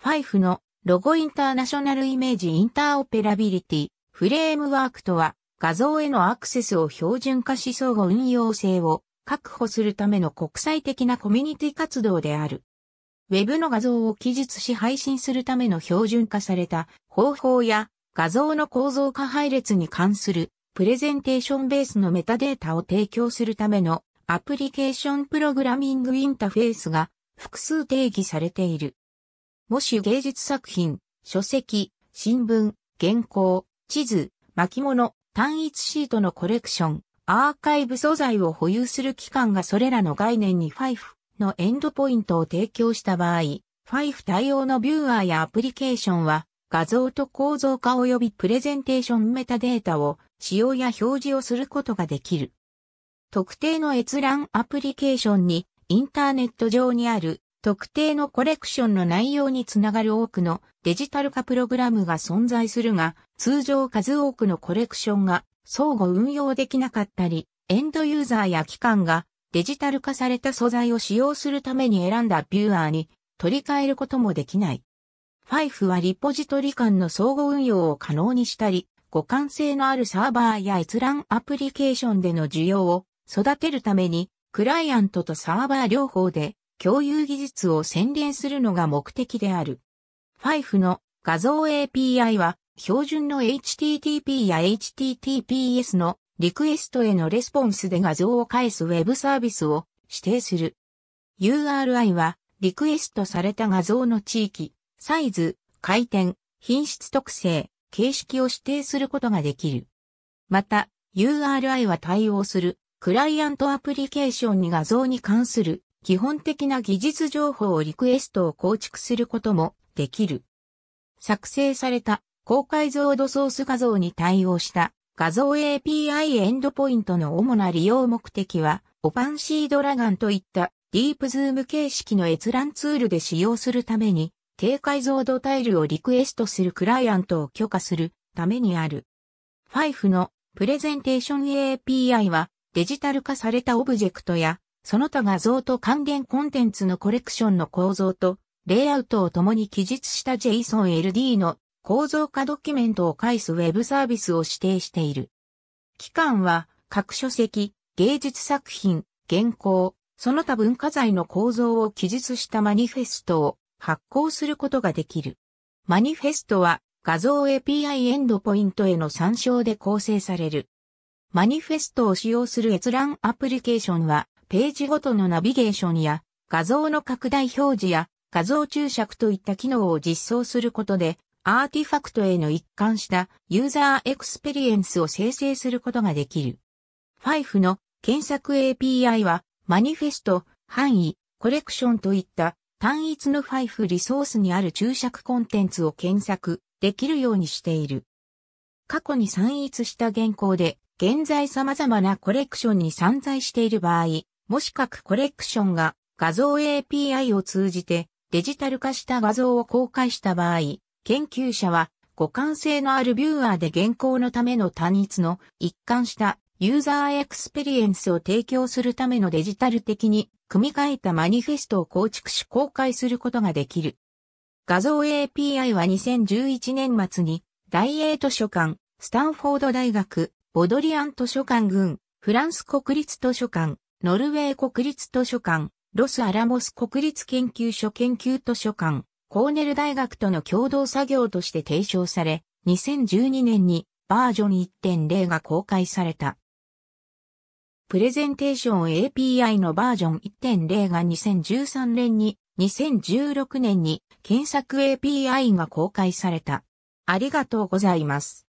ファイフのロゴインターナショナルイメージインターオペラビリティフレームワークとは画像へのアクセスを標準化し相互運用性を確保するための国際的なコミュニティ活動である。Web の画像を記述し配信するための標準化された方法や画像の構造化配列に関するプレゼンテーションベースのメタデータを提供するためのアプリケーションプログラミングインターフェースが複数定義されている。もし芸術作品、書籍、新聞、原稿、地図、巻物、単一シートのコレクション、アーカイブ素材を保有する機関がそれらの概念に FIFE のエンドポイントを提供した場合、FIFE 対応のビューアーやアプリケーションは、画像と構造化及びプレゼンテーションメタデータを使用や表示をすることができる。特定の閲覧アプリケーションにインターネット上にある特定のコレクションの内容につながる多くのデジタル化プログラムが存在するが、通常数多くのコレクションが相互運用できなかったり、エンドユーザーや機関がデジタル化された素材を使用するために選んだビューアーに取り替えることもできない。FIFE はリポジトリ間の相互運用を可能にしたり、互換性のあるサーバーや閲覧アプリケーションでの需要を育てるために、クライアントとサーバー両方で共有技術を洗練するのが目的である。FIFE の画像 API は標準の HTTP や HTTPS のリクエストへのレスポンスで画像を返すウェブサービスを指定する。URI はリクエストされた画像の地域、サイズ、回転、品質特性、形式を指定することができる。また、URI は対応するクライアントアプリケーションに画像に関する基本的な技術情報をリクエストを構築することもできる。作成された高解像度ソース画像に対応した画像 API エンドポイントの主な利用目的は、オパンシードラガンといったディープズーム形式の閲覧ツールで使用するために、低解像度タイルをリクエストするクライアントを許可するためにある。Fife のプレゼンテーション API はデジタル化されたオブジェクトやその他画像と還元コンテンツのコレクションの構造と、レイアウトを共に記述した JSON-LD の構造化ドキュメントを介すウェブサービスを指定している。期間は、各書籍、芸術作品、原稿、その他文化財の構造を記述したマニフェストを発行することができる。マニフェストは画像 API エンドポイントへの参照で構成される。マニフェストを使用する閲覧アプリケーションはページごとのナビゲーションや、画像の拡大表示や、画像注釈といった機能を実装することで、アーティファクトへの一貫したユーザーエクスペリエンスを生成することができる。FIFE の検索 API は、マニフェスト、範囲、コレクションといった単一の FIFE リソースにある注釈コンテンツを検索できるようにしている。過去に散逸した原稿で、現在様々なコレクションに散在している場合、もし各コレクションが画像 API を通じてデジタル化した画像を公開した場合、研究者は互換性のあるビューアーで現行のための単一の一貫したユーザーエクスペリエンスを提供するためのデジタル的に組み替えたマニフェストを構築し公開することができる。画像 API は2011年末に大英図書館、スタンフォード大学、ボドリアン図書館群、フランス国立図書館、ノルウェー国立図書館、ロス・アラモス国立研究所研究図書館、コーネル大学との共同作業として提唱され、2012年にバージョン1.0が公開された。プレゼンテーション API のバージョン1.0が2013年に、2016年に検索 API が公開された。ありがとうございます。